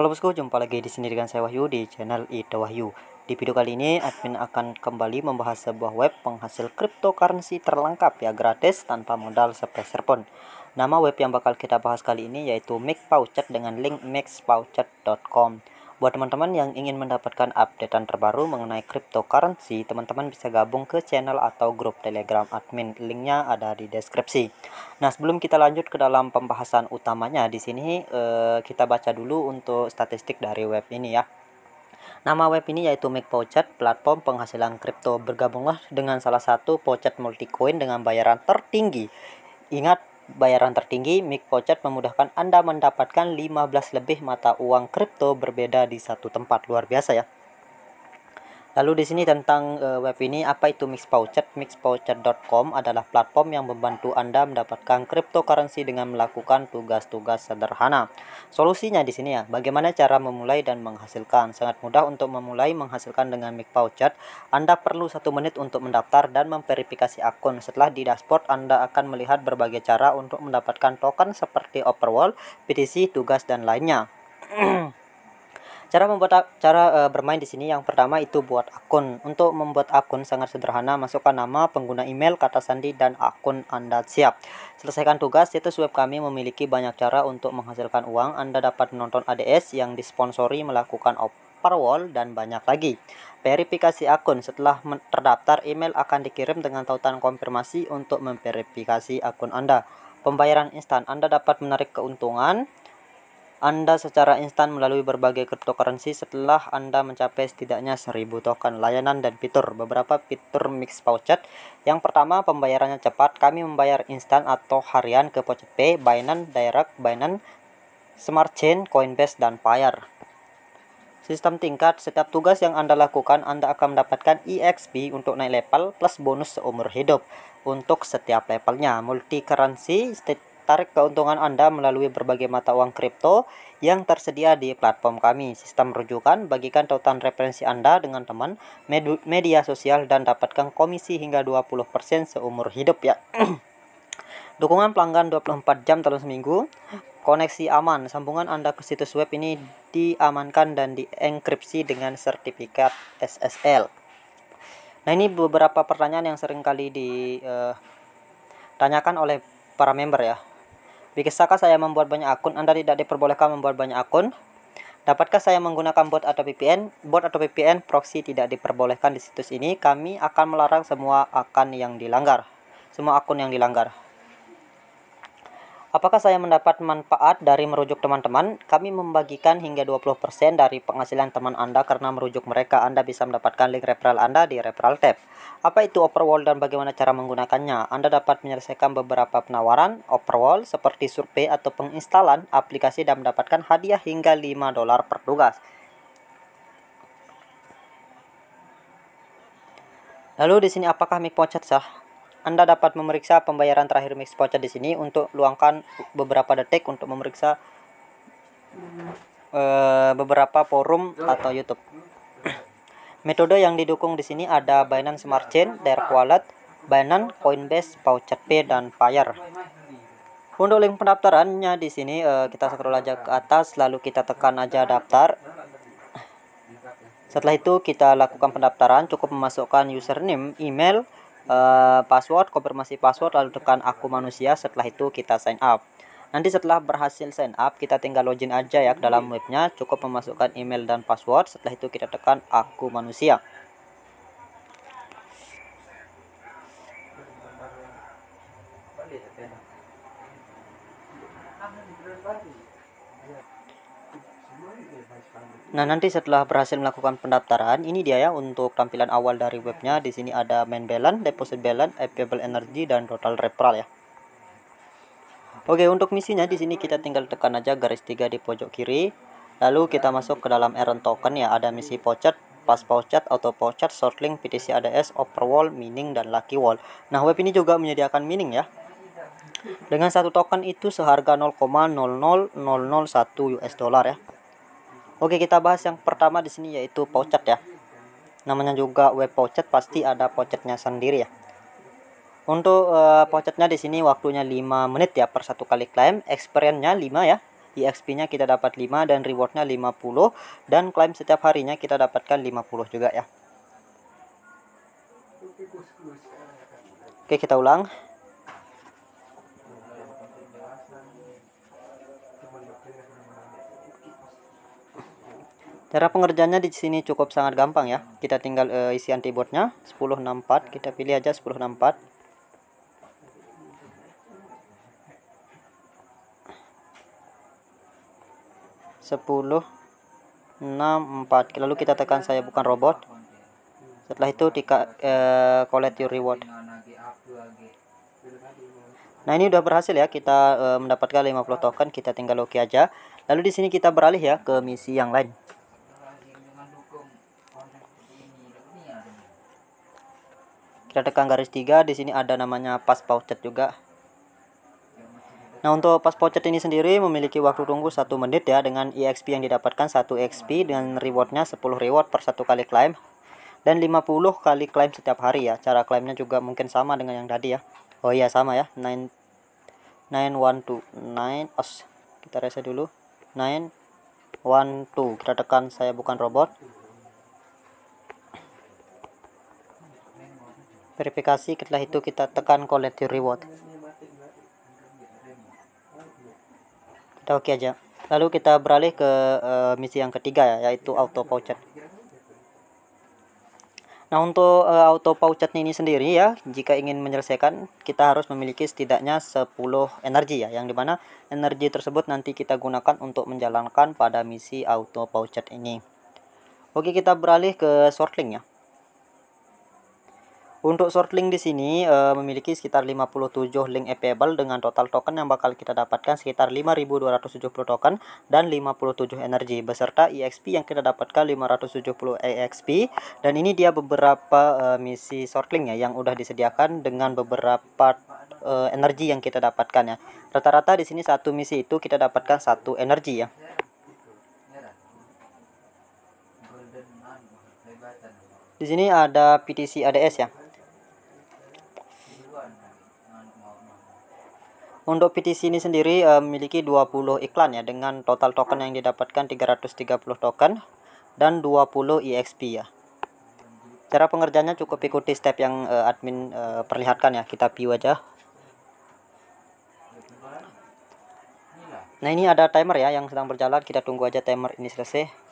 Halo bosku, jumpa lagi di sini dengan saya Wahyu di channel Ida Wahyu. Di video kali ini admin akan kembali membahas sebuah web penghasil cryptocurrency terlengkap ya gratis tanpa modal sepeserpun Nama web yang bakal kita bahas kali ini yaitu MakePauchat dengan link makepauchat.com. Buat teman-teman yang ingin mendapatkan update terbaru mengenai cryptocurrency, teman-teman bisa gabung ke channel atau grup Telegram admin. Linknya ada di deskripsi. Nah, sebelum kita lanjut ke dalam pembahasan utamanya, di sini eh, kita baca dulu untuk statistik dari web ini ya. Nama web ini yaitu Make platform penghasilan kripto. Bergabunglah dengan salah satu multi multicoin dengan bayaran tertinggi. Ingat, bayaran tertinggi, Mic Pocket memudahkan Anda mendapatkan 15 lebih mata uang kripto berbeda di satu tempat. Luar biasa ya. Lalu di sini tentang uh, web ini apa itu Mixpouchet? Mixpouchet.com adalah platform yang membantu Anda mendapatkan cryptocurrency dengan melakukan tugas-tugas sederhana. Solusinya di sini ya, bagaimana cara memulai dan menghasilkan? Sangat mudah untuk memulai menghasilkan dengan Mixpouchet. Anda perlu satu menit untuk mendaftar dan memverifikasi akun. Setelah di dashboard, Anda akan melihat berbagai cara untuk mendapatkan token seperti Overworld, PTC, tugas dan lainnya. Cara membuat cara uh, bermain di sini yang pertama itu buat akun. Untuk membuat akun sangat sederhana, masukkan nama, pengguna email, kata sandi dan akun Anda siap. Selesaikan tugas, situs web kami memiliki banyak cara untuk menghasilkan uang. Anda dapat menonton ADS yang disponsori melakukan op firewall, dan banyak lagi. Verifikasi akun setelah terdaftar email akan dikirim dengan tautan konfirmasi untuk memverifikasi akun Anda. Pembayaran instan Anda dapat menarik keuntungan anda secara instan melalui berbagai cryptocurrency setelah Anda mencapai setidaknya 1000 token. Layanan dan fitur. Beberapa fitur mix Pouchet. Yang pertama, pembayarannya cepat. Kami membayar instan atau harian ke Pouchet Pay, Binance Direct, Binance Smart Chain, Coinbase, dan payar Sistem tingkat, setiap tugas yang Anda lakukan, Anda akan mendapatkan EXP untuk naik level plus bonus seumur hidup untuk setiap levelnya. Multi currency state tarik keuntungan Anda melalui berbagai mata uang kripto yang tersedia di platform kami. Sistem rujukan, bagikan tautan referensi Anda dengan teman, med media sosial, dan dapatkan komisi hingga 20% seumur hidup ya. Dukungan pelanggan 24 jam dalam seminggu, koneksi aman, sambungan Anda ke situs web ini diamankan dan dienkripsi dengan sertifikat SSL. Nah ini beberapa pertanyaan yang sering kali ditanyakan eh, oleh para member ya. Bisakah saya membuat banyak akun? Anda tidak diperbolehkan membuat banyak akun. Dapatkah saya menggunakan bot atau VPN? Bot atau VPN proxy tidak diperbolehkan di situs ini. Kami akan melarang semua akun yang dilanggar. Semua akun yang dilanggar. Apakah saya mendapat manfaat dari merujuk teman-teman? Kami membagikan hingga 20% dari penghasilan teman Anda karena merujuk mereka. Anda bisa mendapatkan link referral Anda di referral tab. Apa itu Overwall dan bagaimana cara menggunakannya? Anda dapat menyelesaikan beberapa penawaran Overwall seperti survei atau penginstalan aplikasi dan mendapatkan hadiah hingga 5 dolar per tugas. Lalu di sini apakah mic pocet sah? Anda dapat memeriksa pembayaran terakhir Mix Voucher di sini untuk luangkan beberapa detik untuk memeriksa e, beberapa forum atau YouTube. Metode yang didukung di sini ada Binance Smart Chain, Direct Wallet, Binance, Coinbase, Pay dan Payar. Untuk link pendaftarannya di sini e, kita scroll aja ke atas lalu kita tekan aja daftar. Setelah itu kita lakukan pendaftaran cukup memasukkan username, email, Eh, password, konfirmasi password, lalu tekan aku manusia. Setelah itu kita sign up. Nanti setelah berhasil sign up, kita tinggal login aja ya ke dalam webnya. Cukup memasukkan email dan password. Setelah itu kita tekan aku manusia. Nah, nanti setelah berhasil melakukan pendaftaran, ini dia ya untuk tampilan awal dari webnya. Di sini ada main balance, deposit balance, available energy, dan total referral ya. Oke, untuk misinya di sini kita tinggal tekan aja garis tiga di pojok kiri. Lalu kita masuk ke dalam errand token ya, ada misi pocet, pas pocet, auto pocet, shortlink, PTC ADS, overwall, mining, dan lucky wall. Nah, web ini juga menyediakan mining ya. Dengan satu token itu seharga 0,00001 US dollar ya. Oke, kita bahas yang pertama di sini yaitu pouchet ya. Namanya juga web pouchet pasti ada pouchetnya sendiri ya. Untuk uh, eh, pouchetnya di sini waktunya 5 menit ya per satu kali klaim, experience-nya 5 ya. EXP-nya kita dapat 5 dan reward-nya 50 dan klaim setiap harinya kita dapatkan 50 juga ya. Oke, kita ulang. Cara pengerjaannya di sini cukup sangat gampang ya. Kita tinggal uh, isi antibotnya 1064, kita pilih aja 1064. sepuluh enam empat lalu kita tekan saya bukan robot setelah itu tika, uh, eh, collect your reward Nah ini udah berhasil ya kita eh, mendapatkan 50 token kita tinggal oke okay aja. Lalu di sini kita beralih ya ke misi yang lain mendukung kita tekan garis tiga di sini ada namanya pas pouchet juga Nah untuk pas pouchet ini sendiri memiliki waktu tunggu 1 menit ya dengan EXP yang didapatkan 1 EXP dengan rewardnya 10 reward per satu kali climb dan 50 kali climb setiap hari ya cara climbnya juga mungkin sama dengan yang tadi ya Oh iya sama ya 9 912 9 os kita reset dulu 9 one two kita tekan saya bukan robot verifikasi setelah itu kita tekan collect your reward kita oke okay aja lalu kita beralih ke uh, misi yang ketiga ya yaitu auto voucher Nah untuk e, auto pouchet ini sendiri ya jika ingin menyelesaikan kita harus memiliki setidaknya 10 energi ya yang dimana energi tersebut nanti kita gunakan untuk menjalankan pada misi auto pouchet ini. Oke kita beralih ke shortlink ya. Untuk short link di sini e, memiliki sekitar 57 link available dengan total token yang bakal kita dapatkan sekitar 5270 token dan 57 energi beserta EXP yang kita dapatkan 570 EXP dan ini dia beberapa e, misi short link ya yang udah disediakan dengan beberapa e, energi yang kita dapatkan ya. Rata-rata di sini satu misi itu kita dapatkan satu energi ya. Di sini ada PTC ADS ya. Untuk PTC ini sendiri eh, memiliki 20 iklan ya dengan total token yang didapatkan 330 token dan 20 EXP ya. Cara pengerjaannya cukup ikuti step yang eh, admin eh, perlihatkan ya. Kita view aja. Nah, ini ada timer ya yang sedang berjalan. Kita tunggu aja timer ini selesai.